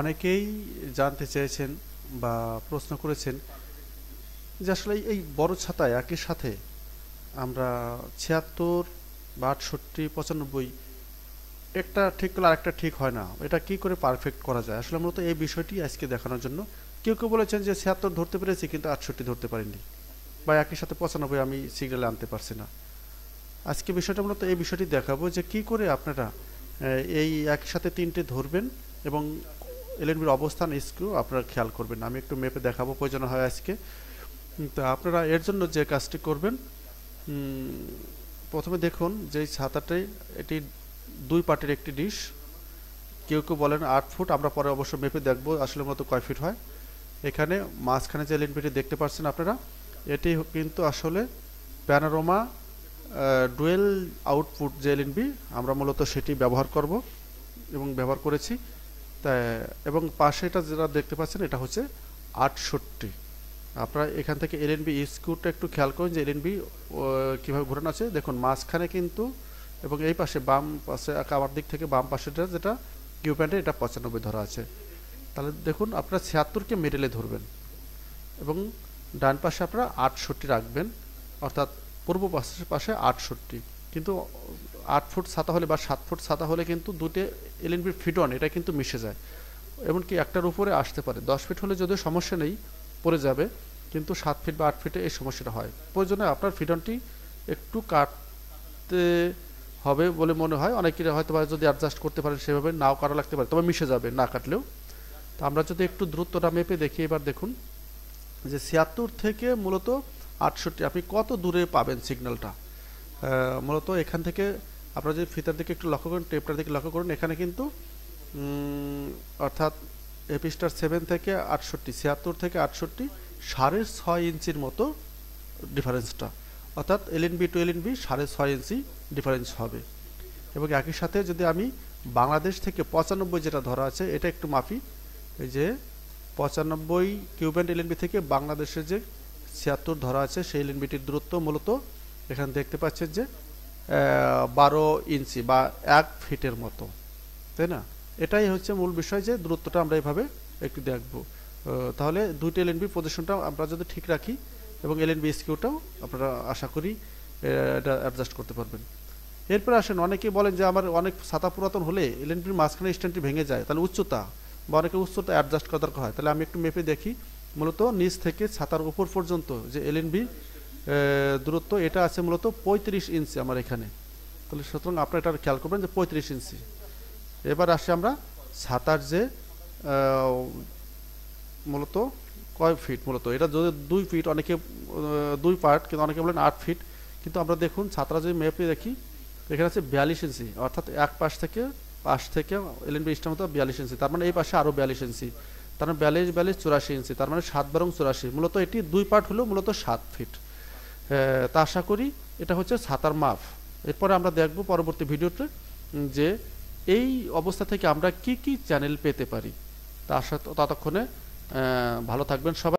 অনেকেই জানতে চেয়েছেন বা প্রশ্ন করেছেন যে আসলে এই বড় ছাতায় একই সাথে আমরা ছিয়াত্তর বা আটষট্টি পঁচানব্বই একটা ঠিক করলে আরেকটা ঠিক হয় না এটা কি করে পারফেক্ট করা যায় আসলে মূলত এই বিষয়টি আজকে দেখানোর জন্য কেউ কেউ বলেছেন যে ছিয়াত্তর ধরতে পেরেছি কিন্তু আটষট্টি ধরতে পারিনি বা একই সাথে পঁচানব্বই আমি সিগনালে আনতে পারছি না আজকে বিষয়টা মূলত এই বিষয়টি দেখাবো যে কি করে আপনারা এই একসাথে তিনটে ধরবেন এবং এলএনবির অবস্থান স্ক্রু আপনারা খেয়াল করবেন আমি একটু মেপে দেখাবো প্রয়োজন হয় আজকে তো আপনারা এর জন্য যে কাজটি করবেন প্রথমে দেখুন যে ছাতাটাই এটি দুই পার্টের একটি ডিশ কেউ কেউ বলেন আট ফুট আমরা পরে অবশ্য মেপে দেখবো আসলে মতো কয় ফিট হয় এখানে মাঝখানে যে এলএনবিটি দেখতে পাচ্ছেন আপনারা এটি কিন্তু আসলে প্যানারোমা ডুয়েল আউটপুট যে এলএনবি আমরা মূলত সেটি ব্যবহার করব এবং ব্যবহার করেছি এবং পাশে এটা যেটা দেখতে পাচ্ছেন এটা হচ্ছে আটষট্টি আপনারা এখান থেকে এলএনবি স্কুটটা একটু খেয়াল করুন যে এনবি কীভাবে ঘোরানো আছে দেখুন মাঝখানে কিন্তু এবং এই পাশে বাম পাশে কাবার দিক থেকে বাম পাশেটা যেটা কিউ প্যান্টে এটা পঁচানব্বই ধরা আছে তাহলে দেখুন আপনারা ছিয়াত্তরকে মেডেলে ধরবেন এবং ডান পাশে আপনারা আটষট্টি রাখবেন অর্থাৎ পূর্ব পাশে পাশে আটষট্টি কিন্তু আট ফুট ছাতা হলে বা সাত ফুট ছাতা হলে কিন্তু দুটি এলএনবির ফিটন এটা কিন্তু মিশে যায় এমনকি একটার উপরে আসতে পারে দশ ফিট হলে যদিও সমস্যা নেই পড়ে যাবে কিন্তু সাত ফিট বা আট ফিটে এই সমস্যাটা হয় প্রয়োজনে আপনার ফিটনটি একটু কাটতে হবে বলে মনে হয় অনেকেরা হয়তো বা যদি অ্যাডজাস্ট করতে পারেন সেভাবে নাও কাটা লাগতে পারে তবে মিশে যাবে না কাটলেও তো আমরা যদি একটু দূরত্বটা মেপে দেখি এবার দেখুন যে ছিয়াত্তর থেকে মূলত আটষট্টি আপনি কত দূরে পাবেন সিগন্যালটা মূলত এখান থেকে আপনারা যদি ফিতার দিকে একটু লক্ষ্য করেন টেপটার দিকে লক্ষ্য করুন এখানে কিন্তু অর্থাৎ এপিস্টার সেভেন থেকে আটষট্টি ছিয়াত্তর থেকে আটষট্টি সাড়ে ছয় ইঞ্চির মতো ডিফারেন্সটা অর্থাৎ বি টু বি সাড়ে ছয় ইঞ্চি ডিফারেন্স হবে এবং একই সাথে যদি আমি বাংলাদেশ থেকে পঁচানব্বই যেটা ধরা আছে এটা একটু মাফি এই যে পঁচানব্বই কিউব্যান্ড এলএনবি থেকে বাংলাদেশের যে ছিয়াত্তর ধরা আছে সেই এলএনবিটির দূরত্ব মূলত এখানে দেখতে পাচ্ছেন যে বারো ইঞ্চি বা এক ফিটের মতো তাই না এটাই হচ্ছে মূল বিষয় যে দূরত্বটা আমরা এভাবে একটু দেখব তাহলে এন এলএনবি পজিশনটা আমরা যদি ঠিক রাখি এবং এলএনবি স্কিউটাও আপনারা আশা করি এটা অ্যাডজাস্ট করতে পারবেন এরপরে আসেন অনেকেই বলেন যে আমার অনেক ছাতা পুরাতন হলে এলএনপির মাঝখানে স্ট্যান্ডটি ভেঙে যায় তাহলে উচ্চতা বা অনেকে উচ্চতা অ্যাডজাস্ট করা দরকার হয় তাহলে আমি একটু মেপে দেখি মূলত নিচ থেকে ছাতার উপর পর্যন্ত যে এলএনবি দূরত্ব এটা আছে মূলত পঁয়ত্রিশ ইঞ্চি আমার এখানে তাহলে সুতরাং আপনারা এটা খেয়াল করবেন যে পঁয়ত্রিশ ইঞ্চি এবার আসি আমরা ছাতার যে মূলত কয় ফিট মূলত এটা যদি দুই ফিট অনেকে দুই পার্ট কিন্তু অনেকে বলেন আট ফিট কিন্তু আমরা দেখুন ছাত্রা যদি মেপে দেখি এখানে আছে বিয়াল্লিশ ইঞ্চি অর্থাৎ এক পাশ থেকে পাশ থেকে এলেন বিশটা মতো বিয়াল্লিশ ইঞ্চি তার মানে এই পাশে আরও বিয়াল্লিশ ইঞ্চি তার মানে বিয়াল্লিশ বিয়াল্লিশ চুরাশি ইঞ্চি তার মানে সাত বারং চুরাশি মূলত এটি দুই পার্ট হলেও মূলত সাত ফিট তা আশা করি এটা হচ্ছে সাতার মাফ এরপরে আমরা দেখব পরবর্তী ভিডিওতে যে এই অবস্থা থেকে আমরা কি কি চ্যানেল পেতে পারি তা আশা ততক্ষণে ভালো থাকবেন সবাই